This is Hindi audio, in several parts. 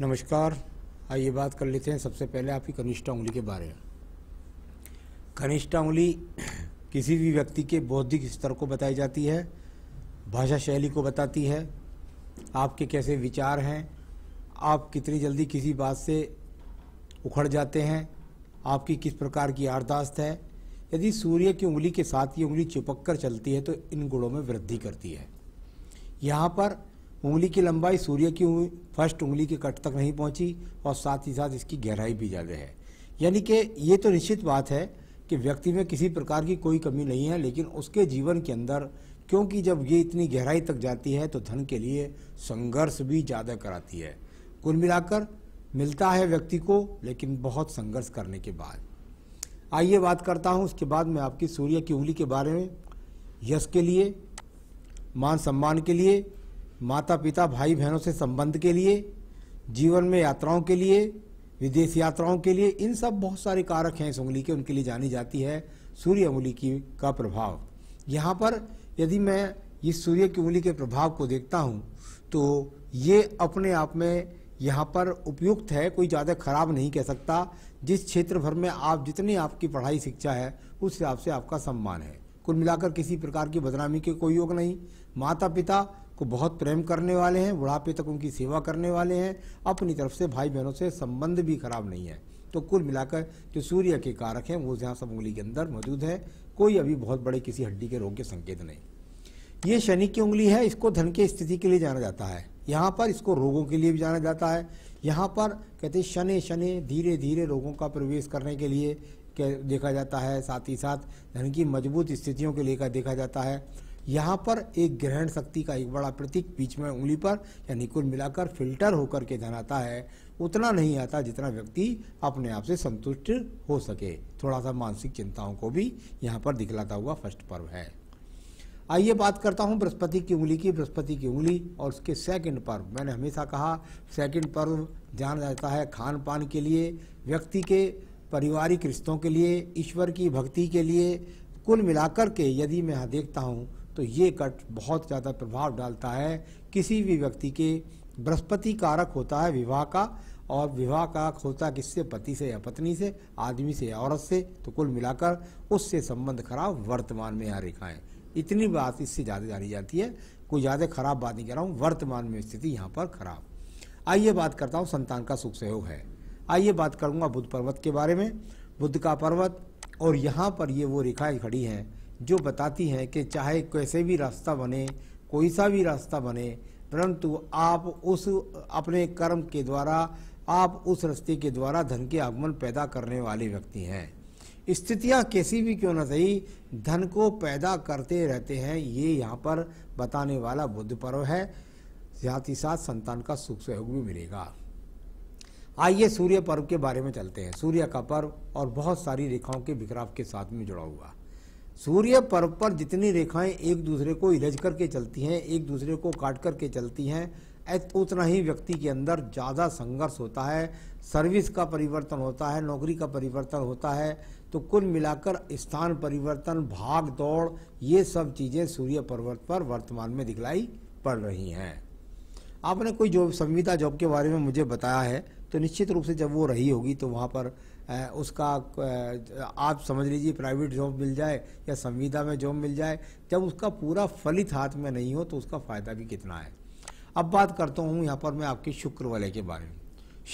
नमस्कार आइए बात कर लेते हैं सबसे पहले आपकी कनिष्ठा उंगली के बारे में कनिष्ठा उंगली किसी भी व्यक्ति के बौद्धिक स्तर को बताई जाती है भाषा शैली को बताती है आपके कैसे विचार हैं आप कितनी जल्दी किसी बात से उखड़ जाते हैं आपकी किस प्रकार की यारदाश्त है यदि सूर्य की उंगली के साथ ये उंगली चिपक कर चलती है तो इन गुणों में वृद्धि करती है यहाँ पर उंगली की लंबाई सूर्य की फर्स्ट उंगली के कट तक नहीं पहुंची और साथ ही साथ इसकी गहराई भी ज़्यादा है यानी कि ये तो निश्चित बात है कि व्यक्ति में किसी प्रकार की कोई कमी नहीं है लेकिन उसके जीवन के अंदर क्योंकि जब ये इतनी गहराई तक जाती है तो धन के लिए संघर्ष भी ज़्यादा कराती है कुल मिलाकर मिलता है व्यक्ति को लेकिन बहुत संघर्ष करने के बाद आइए बात करता हूँ उसके बाद मैं आपकी सूर्य की उंगली के बारे में यश के लिए मान सम्मान के लिए माता पिता भाई बहनों से संबंध के लिए जीवन में यात्राओं के लिए विदेश यात्राओं के लिए इन सब बहुत सारे कारक हैं इस उंगली के उनके लिए जानी जाती है सूर्य उंगली की का प्रभाव यहाँ पर यदि मैं इस सूर्य की उंगली के प्रभाव को देखता हूँ तो ये अपने आप में यहाँ पर उपयुक्त है कोई ज़्यादा खराब नहीं कह सकता जिस क्षेत्र भर में आप जितनी आपकी पढ़ाई शिक्षा है उस हिसाब से आपका सम्मान है कुल मिलाकर किसी प्रकार की बदनामी के कोई योग नहीं माता पिता को बहुत प्रेम करने वाले हैं बुढ़ापे तक उनकी सेवा करने वाले हैं अपनी तरफ से भाई बहनों से संबंध भी खराब नहीं है तो कुल मिलाकर जो सूर्य के कारक हैं वो जहाँ सब उंगली के अंदर मौजूद है कोई अभी बहुत बड़े किसी हड्डी के रोग के संकेत नहीं ये शनि की उंगली है इसको धन की स्थिति के लिए जाना जाता है यहाँ पर इसको रोगों के लिए भी जाना जाता है यहाँ पर कहते हैं शनि शनि धीरे धीरे रोगों का प्रवेश करने के लिए देखा जाता है साथ ही साथ धन की मजबूत स्थितियों के लिए देखा जाता है यहाँ पर एक ग्रहण शक्ति का एक बड़ा प्रतीक बीच में उंगली पर यानी कुल मिलाकर फिल्टर होकर के धन आता है उतना नहीं आता जितना व्यक्ति अपने आप से संतुष्ट हो सके थोड़ा सा मानसिक चिंताओं को भी यहाँ पर दिखलाता हुआ फर्स्ट पर्व है आइए बात करता हूँ बृहस्पति की उंगली की बृहस्पति की उंगली और उसके सेकंड पर्व मैंने हमेशा कहा सेकंड पर्व जाना जाता है खान पान के लिए व्यक्ति के पारिवारिक रिश्तों के लिए ईश्वर की भक्ति के लिए कुल मिलाकर के यदि मैं यहाँ देखता हूँ तो ये कट बहुत ज़्यादा प्रभाव डालता है किसी भी व्यक्ति के बृहस्पति कारक होता है विवाह का और विवाह का होता किससे पति से या पत्नी से आदमी से या औरत से तो कुल मिलाकर उससे संबंध खराब वर्तमान में यहाँ रेखाएँ इतनी बात इससे ज़्यादा जानी जाती है कोई ज़्यादा खराब बात नहीं कह रहा हूँ वर्तमान में स्थिति यहाँ पर खराब आइए बात करता हूँ संतान का सुख सहयोग है आइए बात करूँगा बुद्ध पर्वत के बारे में बुद्ध का पर्वत और यहाँ पर ये वो रेखाएँ खड़ी हैं जो बताती हैं कि चाहे कैसे भी रास्ता बने कोई सा भी रास्ता बने परंतु आप उस अपने कर्म के द्वारा आप उस रास्ते के द्वारा धन के आगमन पैदा करने वाले व्यक्ति हैं स्थितियाँ कैसी भी क्यों न सही धन को पैदा करते रहते हैं ये यहाँ पर बताने वाला बुद्ध पर्व है साथ ही साथ संतान का सुख सहयोग भी मिलेगा आइए सूर्य पर्व के बारे में चलते हैं सूर्य का पर्व और बहुत सारी रेखाओं के बिखराव के साथ में जुड़ा हुआ सूर्य पर्व पर जितनी रेखाएं एक दूसरे को इलज करके चलती हैं एक दूसरे को काट करके चलती हैं उतना ही व्यक्ति के अंदर ज़्यादा संघर्ष होता है सर्विस का परिवर्तन होता है नौकरी का परिवर्तन होता है तो कुल मिलाकर स्थान परिवर्तन भाग दौड़ ये सब चीज़ें सूर्य पर्वत पर वर्तमान में दिखलाई पड़ रही हैं आपने कोई जॉब संविदा जॉब के बारे में मुझे बताया है तो निश्चित रूप से जब वो रही होगी तो वहाँ पर उसका आप समझ लीजिए प्राइवेट जॉब मिल जाए या संविदा में जॉब मिल जाए जब उसका पूरा फलित हाथ में नहीं हो तो उसका फ़ायदा भी कितना है अब बात करता हूँ यहाँ पर मैं आपकी शुक्र वलय के बारे में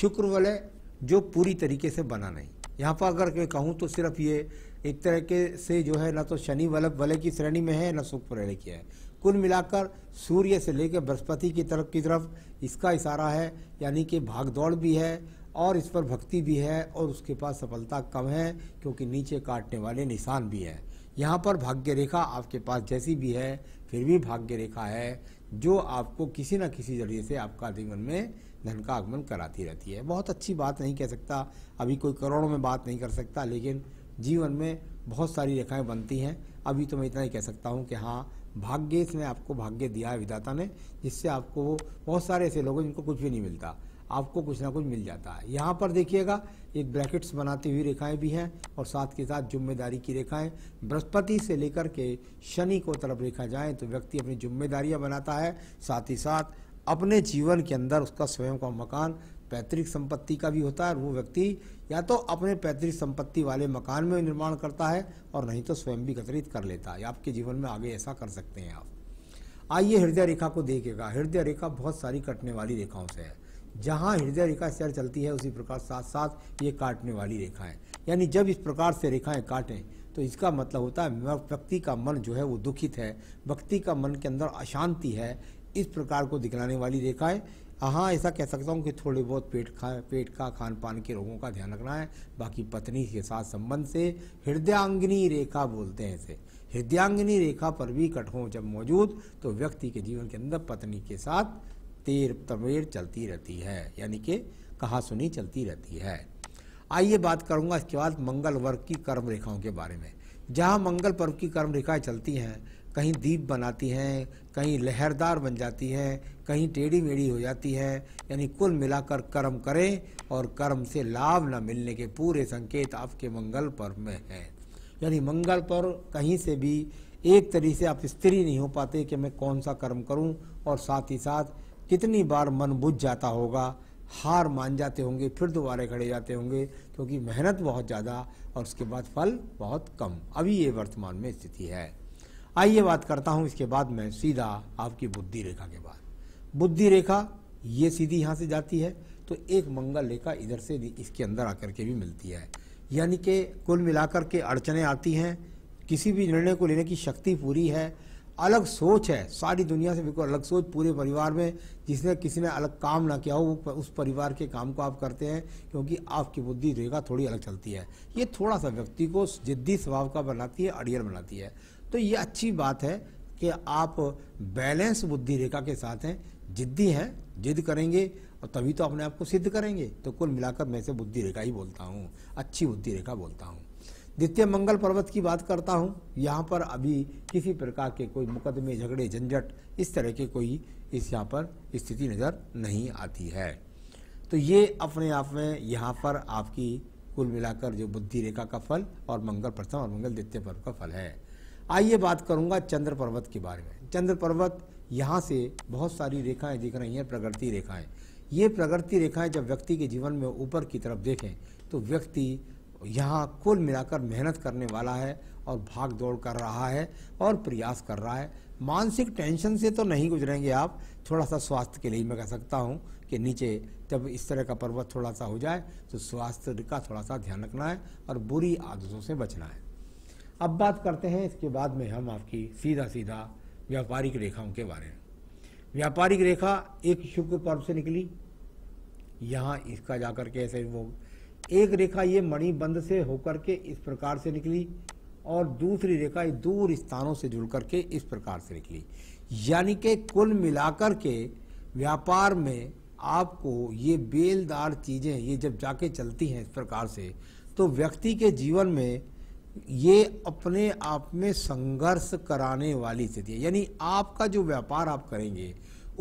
शुक्र वलय जो पूरी तरीके से बना नहीं यहाँ पर अगर मैं कहूँ तो सिर्फ ये एक तरह के से जो है ना तो शनि वलभ वलय की श्रेणी में है ना शुक्र वलय की है कुल मिलाकर सूर्य से लेकर बृहस्पति की तरफ की तरफ इसका इशारा है यानी कि भागदौड़ भी है और इस पर भक्ति भी है और उसके पास सफलता कम है क्योंकि नीचे काटने वाले निशान भी हैं यहाँ पर भाग्य रेखा आपके पास जैसी भी है फिर भी भाग्य रेखा है जो आपको किसी न किसी जरिए से आपका जीवन में धन का आगमन कराती रहती है बहुत अच्छी बात नहीं कह सकता अभी कोई करोड़ों में बात नहीं कर सकता लेकिन जीवन में बहुत सारी रेखाएं बनती हैं अभी तो मैं इतना ही कह सकता हूँ कि हाँ भाग्य इसने आपको भाग्य दिया है विधाता ने जिससे आपको बहुत सारे ऐसे लोग हैं जिनको कुछ भी नहीं मिलता आपको कुछ ना कुछ मिल जाता है यहाँ पर देखिएगा ये ब्रैकेट्स बनाती हुई रेखाएं भी हैं और साथ के साथ जुम्मेदारी की रेखाएं बृहस्पति से लेकर के शनि को तरफ रेखा जाए तो व्यक्ति अपनी जिम्मेदारियाँ बनाता है साथ ही साथ अपने जीवन के अंदर उसका स्वयं का मकान पैतृक संपत्ति का भी होता है और वो व्यक्ति या तो अपने पैतृक संपत्ति वाले मकान में निर्माण करता है और नहीं तो स्वयं भी एकत्रित कर लेता है आपके जीवन में आगे ऐसा कर सकते हैं आप आइए हृदय रेखा को देखिएगा हृदय रेखा बहुत सारी कटने वाली रेखाओं से है जहाँ हृदय रेखा चर चलती है उसी प्रकार साथ साथ ये काटने वाली रेखा है यानी जब इस प्रकार से रेखाएं काटें तो इसका मतलब होता है व्यक्ति का मन जो है वो दुखित है व्यक्ति का मन के अंदर अशांति है इस प्रकार को दिखलाने वाली रेखाएं हाँ ऐसा कह सकता हूँ कि थोड़े बहुत पेट खा पेट का खान पान के रोगों का ध्यान रखना है बाकी पत्नी के साथ संबंध से हृदयांगिनी रेखा बोलते हैं इसे हृदयांगिनी रेखा पर भी कठोर जब मौजूद तो व्यक्ति के जीवन के अंदर पत्नी के साथ तेर तवेर चलती रहती है यानी कि कहा सुनी चलती रहती है आइए बात करूंगा इसके बाद मंगल वर्ग की कर्म रेखाओं के बारे में जहाँ मंगल पर्व की कर्म रेखाएं चलती हैं कहीं दीप बनाती हैं कहीं लहरदार बन जाती हैं कहीं टेढ़ी मेढ़ी हो जाती है यानी कुल मिलाकर कर्म करें और कर्म से लाभ न मिलने के पूरे संकेत आपके मंगल पर्व में हैं यानी मंगल पर्व कहीं से भी एक तरीके से आप स्त्री नहीं हो पाते कि मैं कौन सा कर्म करूं और साथ ही साथ कितनी बार मन बुझ जाता होगा हार मान जाते होंगे फिर दोबारा खड़े जाते होंगे क्योंकि मेहनत बहुत ज़्यादा और उसके बाद फल बहुत कम अभी ये वर्तमान में स्थिति है आइए बात करता हूँ इसके बाद मैं सीधा आपकी बुद्धि रेखा के बाद बुद्धि रेखा ये सीधी यहां से जाती है तो एक मंगल रेखा इधर से इसके अंदर आकर के भी मिलती है यानी कि कुल मिलाकर के अड़चने आती हैं किसी भी निर्णय को लेने की शक्ति पूरी है अलग सोच है सारी दुनिया से बिल्कुल अलग सोच पूरे परिवार में जिसने किसी ने अलग काम ना किया हो वो उस परिवार के काम को आप करते हैं क्योंकि आपकी बुद्धि रेखा थोड़ी अलग चलती है ये थोड़ा सा व्यक्ति को जिद्दी स्वभाव का बनाती है अड़ियल बनाती है तो ये अच्छी बात है कि आप बैलेंस बुद्धि रेखा के साथ हैं जिद्दी हैं जिद करेंगे और तभी तो अपने आप को सिद्ध करेंगे तो कुल मिलाकर मैं से बुद्धि रेखा ही बोलता हूँ अच्छी बुद्धि रेखा बोलता हूँ द्वितीय मंगल पर्वत की बात करता हूँ यहाँ पर अभी किसी प्रकार के कोई मुकदमे झगड़े झंझट इस तरह के कोई इस यहाँ पर स्थिति नज़र नहीं आती है तो ये अपने आप में यहाँ पर आपकी कुल मिलाकर जो बुद्धि रेखा का फल और मंगल प्रथम और मंगल द्वितीय पर्व का फल है आइए बात करूँगा चंद्र पर्वत के बारे में चंद्र पर्वत यहाँ से बहुत सारी रेखाएं दिख रही हैं प्रगति रेखाएं ये प्रगति रेखाएं जब व्यक्ति के जीवन में ऊपर की तरफ देखें तो व्यक्ति यहाँ कुल मिलाकर मेहनत करने वाला है और भाग दौड़ कर रहा है और प्रयास कर रहा है मानसिक टेंशन से तो नहीं गुजरेंगे आप थोड़ा सा स्वास्थ्य के लिए मैं कह सकता हूँ कि नीचे जब इस तरह का पर्वत थोड़ा सा हो जाए तो स्वास्थ्य का थोड़ा सा ध्यान रखना है और बुरी आदतों से बचना है अब बात करते हैं इसके बाद में हम आपकी सीधा सीधा व्यापारिक रेखाओं के बारे में व्यापारिक रेखा एक शुक्र पर्व से निकली यहाँ इसका जाकर के ऐसे वो एक रेखा ये मणिबंध से होकर के इस प्रकार से निकली और दूसरी रेखा ये दूर स्थानों से जुड़ करके इस प्रकार से निकली यानी कि कुल मिलाकर के व्यापार में आपको ये बेलदार चीज़ें ये जब जाके चलती हैं इस प्रकार से तो व्यक्ति के जीवन में ये अपने आप में संघर्ष कराने वाली स्थिति है यानी आपका जो व्यापार आप करेंगे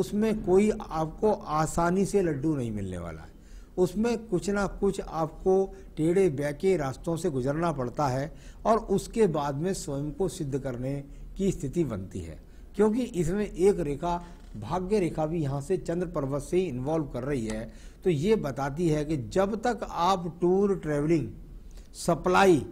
उसमें कोई आपको आसानी से लड्डू नहीं मिलने वाला है उसमें कुछ ना कुछ आपको टेढ़े बैके रास्तों से गुजरना पड़ता है और उसके बाद में स्वयं को सिद्ध करने की स्थिति बनती है क्योंकि इसमें एक रेखा भाग्य रेखा भी यहाँ से चंद्र पर्वत से इन्वॉल्व कर रही है तो ये बताती है कि जब तक आप टूर ट्रेवलिंग सप्लाई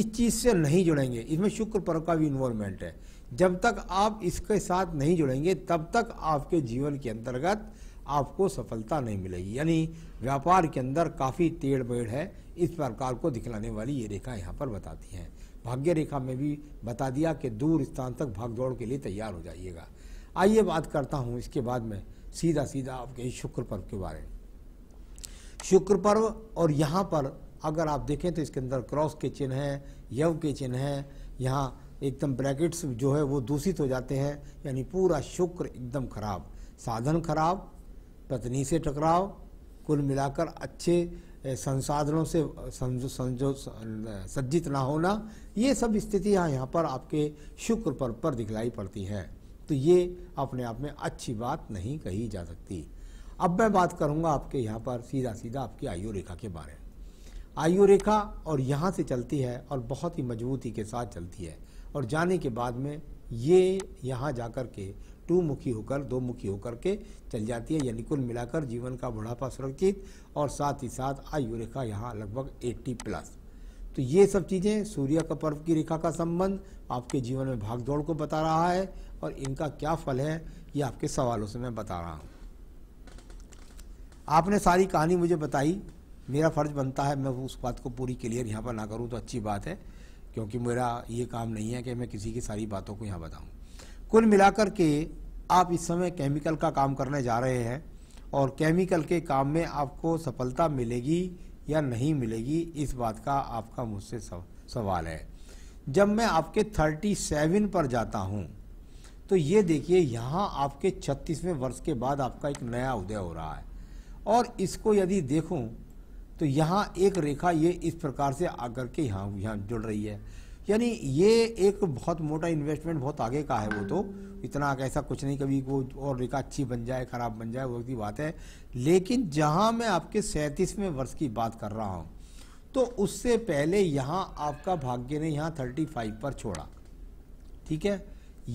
इस चीज़ से नहीं जुड़ेंगे इसमें शुक्र पर्व का भी इन्वॉल्वमेंट है जब तक आप इसके साथ नहीं जुड़ेंगे तब तक आपके जीवन के अंतर्गत आपको सफलता नहीं मिलेगी यानी व्यापार के अंदर काफ़ी टेढ़ मेढ़ है इस प्रकार को दिखलाने वाली ये रेखा यहाँ पर बताती हैं भाग्य रेखा में भी बता दिया कि दूर स्थान तक भाग दौड़ के लिए तैयार हो जाइएगा आइए बात करता हूँ इसके बाद में सीधा सीधा आपके शुक्र पर्व के बारे में शुक्र पर्व और यहाँ पर अगर आप देखें तो इसके अंदर क्रॉस के चिन्ह हैं यव के चिन्ह हैं यहाँ एकदम ब्रैकेट्स जो है वो दूषित हो जाते हैं यानी पूरा शुक्र एकदम खराब साधन खराब पत्नी से टकराव कुल मिलाकर अच्छे संसाधनों से संजो, संजो सज्जित ना होना ये सब स्थितियाँ यहाँ पर आपके शुक्र पर्व पर दिखलाई पड़ती हैं तो ये अपने आप में अच्छी बात नहीं कही जा सकती अब मैं बात करूँगा आपके यहाँ पर सीधा सीधा आपकी आयु रेखा के बारे में आयु रेखा और यहाँ से चलती है और बहुत ही मजबूती के साथ चलती है और जाने के बाद में ये यहाँ जाकर के टू मुखी होकर दो मुखी होकर के चल जाती है यानी कुल मिलाकर जीवन का बुढ़ापा सुरक्षित और साथ ही साथ आयु रेखा यहाँ लगभग 80 प्लस तो ये सब चीज़ें सूर्य का पर्व की रेखा का संबंध आपके जीवन में भाग दौड़ को बता रहा है और इनका क्या फल है ये आपके सवालों से मैं बता रहा हूँ आपने सारी कहानी मुझे बताई मेरा फ़र्ज़ बनता है मैं उस बात को पूरी क्लियर यहाँ पर ना करूँ तो अच्छी बात है क्योंकि मेरा ये काम नहीं है कि मैं किसी की सारी बातों को यहाँ बताऊँ कुल मिलाकर के आप इस समय केमिकल का काम करने जा रहे हैं और केमिकल के काम में आपको सफलता मिलेगी या नहीं मिलेगी इस बात का आपका मुझसे सवाल है जब मैं आपके 37 पर जाता हूँ तो ये देखिए यहाँ आपके 36वें वर्ष के बाद आपका एक नया उदय हो रहा है और इसको यदि देखूँ तो यहाँ एक रेखा ये इस प्रकार से आकर के यहाँ यहाँ जुड़ रही है यानी ये एक बहुत मोटा इन्वेस्टमेंट बहुत आगे का है वो तो इतना ऐसा कुछ नहीं कभी वो और रेखा अच्छी बन जाए खराब बन जाए वो की बात है लेकिन जहाँ मैं आपके सैंतीसवें वर्ष की बात कर रहा हूँ तो उससे पहले यहाँ आपका भाग्य ने यहाँ थर्टी फाइव पर छोड़ा ठीक है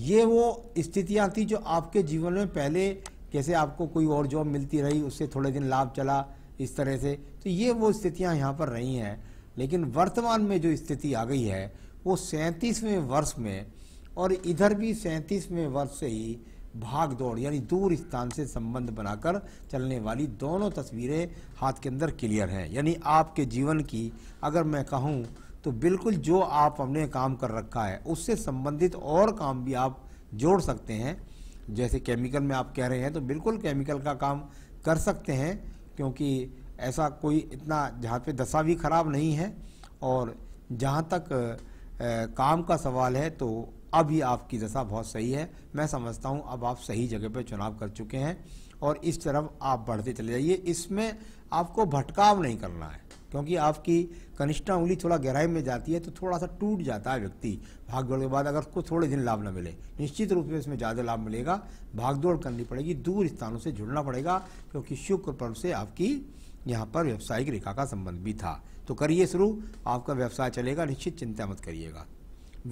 ये वो स्थितियाँ थी जो आपके जीवन में पहले कैसे आपको कोई और जॉब मिलती रही उससे थोड़े दिन लाभ चला इस तरह से तो ये वो स्थितियाँ यहाँ पर रही हैं लेकिन वर्तमान में जो स्थिति आ गई है वो सैंतीसवें वर्ष में और इधर भी सैंतीसवें वर्ष से ही भाग दौड़ यानी दूर स्थान से संबंध बनाकर चलने वाली दोनों तस्वीरें हाथ के अंदर क्लियर हैं यानी आपके जीवन की अगर मैं कहूँ तो बिल्कुल जो आप हमने काम कर रखा है उससे संबंधित और काम भी आप जोड़ सकते हैं जैसे केमिकल में आप कह रहे हैं तो बिल्कुल केमिकल का काम कर सकते हैं क्योंकि ऐसा कोई इतना जहाँ पे दशा भी ख़राब नहीं है और जहाँ तक आ, काम का सवाल है तो अभी आपकी दशा बहुत सही है मैं समझता हूँ अब आप सही जगह पे चुनाव कर चुके हैं और इस तरफ आप बढ़ते चले जाइए इसमें आपको भटकाव नहीं करना है क्योंकि आपकी कनिष्ठा उंगली थोड़ा गहराई में जाती है तो थोड़ा सा टूट जाता है व्यक्ति भागदौड़ के बाद अगर उसको थोड़े दिन लाभ न मिले निश्चित रूप से इसमें ज़्यादा लाभ मिलेगा भागदौड़ करनी पड़ेगी दूर स्थानों से जुड़ना पड़ेगा क्योंकि शुक्र पर्व से आपकी यहाँ पर व्यवसायिक रेखा का संबंध भी था तो करिए शुरू आपका व्यवसाय चलेगा निश्चित चिंता मत करिएगा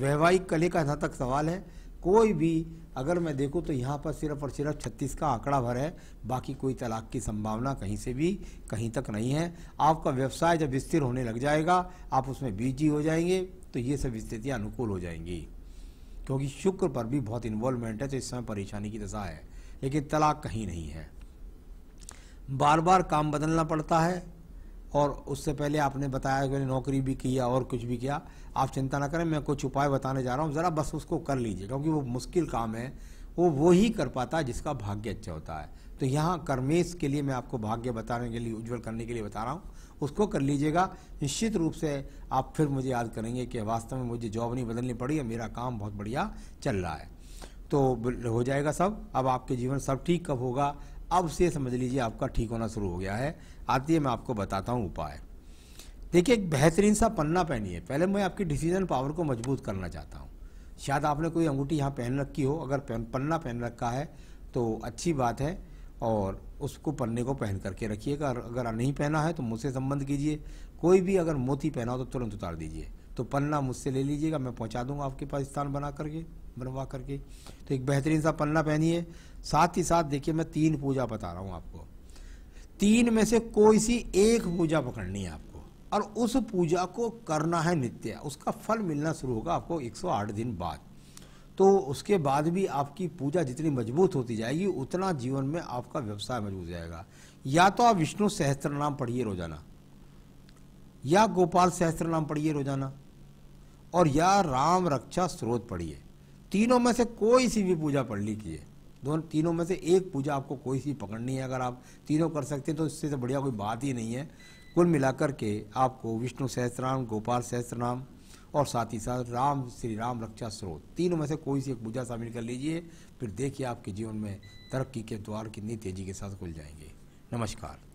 वैवाहिक कले का जहाँ तक सवाल है कोई भी अगर मैं देखूँ तो यहाँ पर सिर्फ और सिर्फ छत्तीस का आंकड़ा भर है बाकी कोई तलाक की संभावना कहीं से भी कहीं तक नहीं है आपका व्यवसाय जब स्थिर होने लग जाएगा आप उसमें बिजी हो जाएंगे तो ये सब स्थितियाँ अनुकूल हो जाएंगी क्योंकि शुक्र पर भी बहुत इन्वॉल्वमेंट है तो इस समय परेशानी की दशा है लेकिन तलाक कहीं नहीं है बार बार काम बदलना पड़ता है और उससे पहले आपने बताया कि नौकरी भी किया और कुछ भी किया आप चिंता ना करें मैं कुछ उपाय बताने जा रहा हूँ ज़रा बस उसको कर लीजिए क्योंकि वो मुश्किल काम है वो वो ही कर पाता है जिसका भाग्य अच्छा होता है तो यहाँ कर्मेश के लिए मैं आपको भाग्य बताने के लिए उज्जवल करने के लिए बता रहा हूँ उसको कर लीजिएगा निश्चित रूप से आप फिर मुझे याद करेंगे कि वास्तव में मुझे जॉब नहीं बदलनी पड़ी है मेरा काम बहुत बढ़िया चल रहा है तो हो जाएगा सब अब आपके जीवन सब ठीक कब होगा अब से समझ लीजिए आपका ठीक होना शुरू हो गया है आती है मैं आपको बताता हूँ उपाय देखिए एक बेहतरीन सा पन्ना पहनिए पहले मैं आपकी डिसीजन पावर को मजबूत करना चाहता हूँ शायद आपने कोई अंगूठी यहाँ पहन रखी हो अगर पन्ना पहन रखा है तो अच्छी बात है और उसको पन्ने को पहन करके रखिएगा अगर नहीं पहना है तो मुझसे संबंध कीजिए कोई भी अगर मोती पहना हो तो तुरंत उतार दीजिए तो पन्ना मुझसे ले लीजिएगा मैं पहुँचा दूंगा आपके पास स्थान बना करके बनवा करके तो एक बेहतरीन सा पन्ना पहनिए साथ ही साथ देखिए मैं तीन पूजा बता रहा हूँ आपको तीन में से कोई सी एक पूजा पकड़नी है आपको और उस पूजा को करना है नित्य उसका फल मिलना शुरू होगा आपको 108 दिन बाद तो उसके बाद भी आपकी पूजा जितनी मजबूत होती जाएगी उतना जीवन में आपका व्यवसाय मजबूत जाएगा या तो आप विष्णु सहस्त्र नाम पढ़िए रोजाना या गोपाल सहस्त्र नाम पढ़िए रोजाना और या राम रक्षा स्रोत पढ़िए तीनों में से कोई सी भी पूजा पढ़ लीजिए दोनों तीनों में से एक पूजा आपको कोई सी पकड़नी है अगर आप तीनों कर सकते हैं तो इससे तो बढ़िया कोई बात ही नहीं है कुल मिलाकर के आपको विष्णु सहस्त्रनाम गोपाल सहस्त्रनाम और साथ ही साथ राम श्री राम रक्षा स्रोत तीनों में से कोई सी एक पूजा शामिल कर लीजिए फिर देखिए आपके जीवन में तरक्की के द्वार कितनी तेजी के साथ खुल जाएंगे नमस्कार